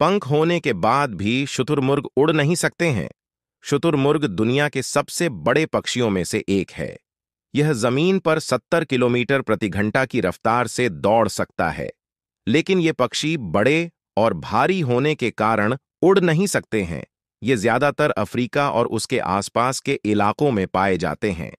पंख होने के बाद भी शुतुरमुर्ग उड़ नहीं सकते हैं शुतुरमुर्ग दुनिया के सबसे बड़े पक्षियों में से एक है यह जमीन पर 70 किलोमीटर प्रति घंटा की रफ्तार से दौड़ सकता है लेकिन ये पक्षी बड़े और भारी होने के कारण उड़ नहीं सकते हैं ये ज्यादातर अफ्रीका और उसके आसपास के इलाकों में पाए जाते हैं